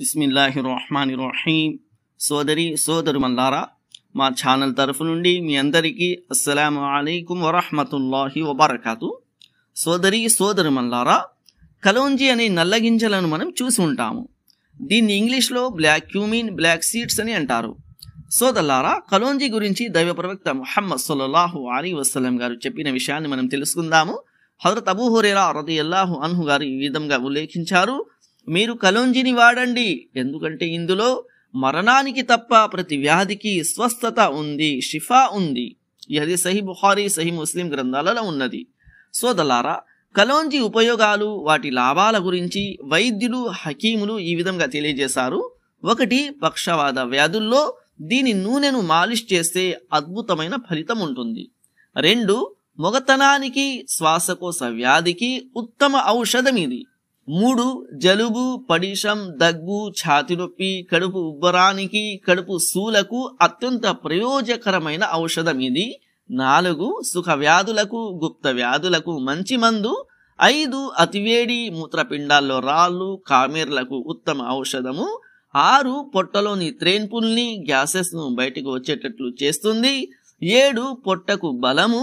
బిస్మిల్లాహి రహమాని రహీం సోదరి సోదరుమల్లారా మా ఛానల్ తరఫు నుండి మీ అందరికీ అస్సలాము అలైకుం వరహమతుల్లాహి వబర్కాతు సోదరి సోదరుమల్లారా కలోంజి అనే నల్లగింజలను మనం చూసి ఉంటాము దీన్ని ఇంగ్లీష్లో బ్లాక్ క్యూమిన్ బ్లాక్ సీడ్స్ అని అంటారు సోదల్లారా కలోంజి గురించి దైవ ప్రవక్త ముహమ్మద్ సల్లాహు అలీ వసలం గారు చెప్పిన విషయాన్ని మనం తెలుసుకుందాము హజరత్ అబూహురేలా హురేరా రది అల్లాహు అన్హు గారు ఈ విధంగా ఉల్లేఖించారు మీరు కలుంజిని వాడండి ఎందుకంటే ఇందులో మరణానికి తప్ప ప్రతి వ్యాధికి స్వస్థత ఉంది షిఫా ఉంది ఇది సహి బుహారీ సహి ముస్లిం గ్రంథాలలో ఉన్నది సోదలారా కలోంజి ఉపయోగాలు వాటి లాభాల గురించి వైద్యులు హకీములు ఈ విధంగా తెలియజేశారు ఒకటి పక్షవాద వ్యాధుల్లో దీని నూనెను మాలిష్ చేస్తే అద్భుతమైన ఫలితం ఉంటుంది రెండు మొగతనానికి శ్వాసకోశ వ్యాధికి ఉత్తమ ఔషధం ఇది మూడు జలుబు పడిషం దగ్గు ఛాతి నొప్పి కడుపు ఉబ్బరానికి కడుపు సూలకు అత్యంత ప్రయోజకరమైన ఔషధం ఇది నాలుగు సుఖ వ్యాధులకు గుప్త వ్యాధులకు మంచి మందు ఐదు అతివేడి మూత్రపిండాల్లో రాళ్ళు కామెర్లకు ఉత్తమ ఔషధము ఆరు పొట్టలోని త్రేన్పుల్ని గ్యాసెస్ను బయటకు వచ్చేటట్లు చేస్తుంది ఏడు పొట్టకు బలము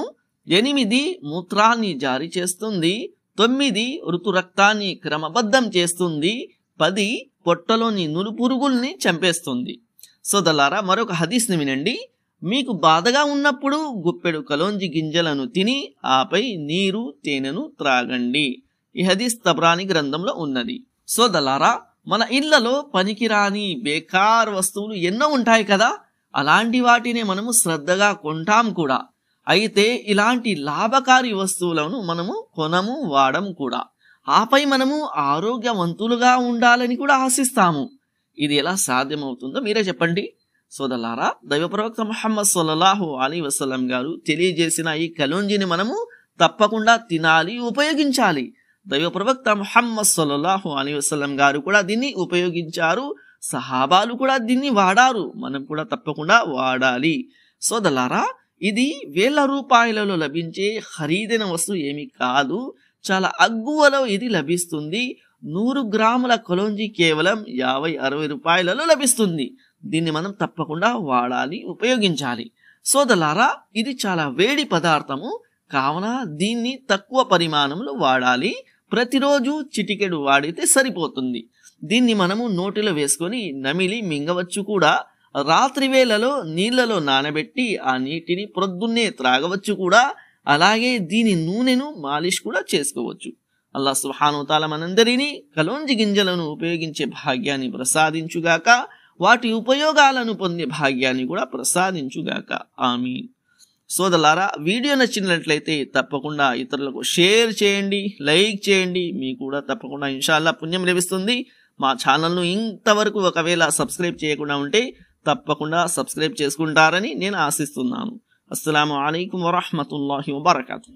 ఎనిమిది మూత్రాన్ని జారీ చేస్తుంది తొమ్మిది రక్తాన్ని క్రమబద్ధం చేస్తుంది పది పొట్టలోని నులుపురుగుల్ని చంపేస్తుంది సోదలారా మరొక హదీస్ని వినండి మీకు బాధగా ఉన్నప్పుడు గుప్పెడు కలోంజి గింజలను తిని ఆపై నీరు తేనెను త్రాగండి ఈ హదీస్ తబ్రాని గ్రంథంలో ఉన్నది సోదలారా మన ఇళ్లలో పనికిరాని బేకార్ వస్తువులు ఎన్నో ఉంటాయి కదా అలాంటి వాటిని మనము శ్రద్ధగా కొంటాం కూడా అయితే ఇలాంటి లాభకారి వస్తువులను మనము కొనము వాడము కూడా ఆపై మనము ఆరోగ్యవంతులుగా ఉండాలని కూడా ఆశిస్తాము ఇది ఎలా సాధ్యమవుతుందో మీరే చెప్పండి సోదలారా ప్రవక్త మహమ్మద్ సొల్లహు అలీ వసలం గారు తెలియజేసిన ఈ కలుంజిని మనము తప్పకుండా తినాలి ఉపయోగించాలి దైవ ప్రవక్త ముహమ్మద్ సొల్లహు అలీ వసలం గారు కూడా దీన్ని ఉపయోగించారు సహాబాలు కూడా దీన్ని వాడారు మనం కూడా తప్పకుండా వాడాలి సోదలారా ఇది వేల రూపాయలలో లభించే ఖరీదైన వస్తువు ఏమి కాదు చాలా అగ్గువలో ఇది లభిస్తుంది నూరు గ్రాముల కొలోంజి కేవలం యాభై అరవై రూపాయలలో లభిస్తుంది దీన్ని మనం తప్పకుండా వాడాలి ఉపయోగించాలి సోదలారా ఇది చాలా వేడి పదార్థము కావున దీన్ని తక్కువ పరిమాణంలో వాడాలి ప్రతిరోజు చిటికెడు వాడితే సరిపోతుంది దీన్ని మనము నోటిలో వేసుకొని నమిలి మింగవచ్చు కూడా రాత్రి వేళలో నీళ్లలో నానబెట్టి ఆ నీటిని ప్రొద్దున్నే త్రాగవచ్చు కూడా అలాగే దీని నూనెను మాలిష్ కూడా చేసుకోవచ్చు అల్లా సుహానుతాల మనందరినీ కలోంజి గింజలను ఉపయోగించే భాగ్యాన్ని ప్రసాదించుగాక వాటి ఉపయోగాలను పొందే భాగ్యాన్ని కూడా ప్రసాదించుగాక ఆమె సోదలారా వీడియో నచ్చినట్లయితే తప్పకుండా ఇతరులకు షేర్ చేయండి లైక్ చేయండి మీకు కూడా తప్పకుండా ఇన్షాల్లా పుణ్యం లభిస్తుంది మా ఛానల్ను ఇంతవరకు ఒకవేళ సబ్స్క్రైబ్ చేయకుండా ఉంటే తప్పకుండా సబ్స్క్రైబ్ చేసుకుంటారని నేను ఆశిస్తున్నాను అస్సలం అయికు వరహమతుల్లాహి వబర్కాతు